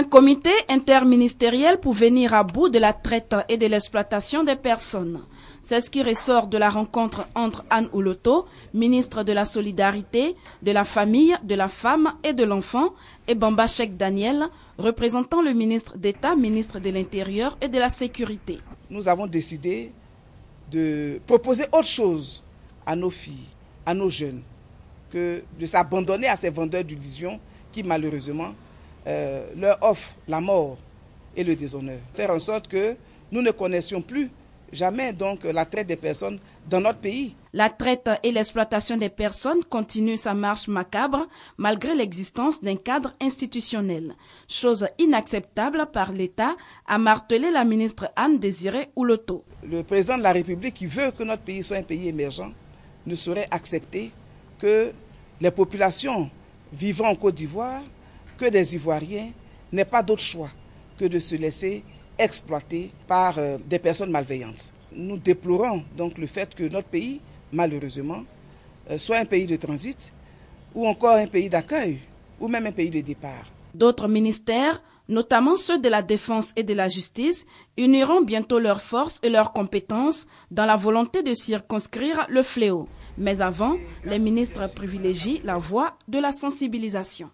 Un comité interministériel pour venir à bout de la traite et de l'exploitation des personnes. C'est ce qui ressort de la rencontre entre Anne Ouloto, ministre de la Solidarité, de la Famille, de la Femme et de l'Enfant, et Bamba Daniel, représentant le ministre d'État, ministre de l'Intérieur et de la Sécurité. Nous avons décidé de proposer autre chose à nos filles, à nos jeunes, que de s'abandonner à ces vendeurs d'illusions qui malheureusement euh, leur offre la mort et le déshonneur. Faire en sorte que nous ne connaissions plus jamais donc la traite des personnes dans notre pays. La traite et l'exploitation des personnes continuent sa marche macabre malgré l'existence d'un cadre institutionnel. Chose inacceptable par l'État, a martelé la ministre Anne Désirée Ouloto. Le président de la République qui veut que notre pays soit un pays émergent ne saurait accepter que les populations vivant en Côte d'Ivoire que des Ivoiriens n'aient pas d'autre choix que de se laisser exploiter par euh, des personnes malveillantes. Nous déplorons donc le fait que notre pays, malheureusement, euh, soit un pays de transit ou encore un pays d'accueil ou même un pays de départ. D'autres ministères, notamment ceux de la Défense et de la Justice, uniront bientôt leurs forces et leurs compétences dans la volonté de circonscrire le fléau. Mais avant, les ministres privilégient la voie de la sensibilisation.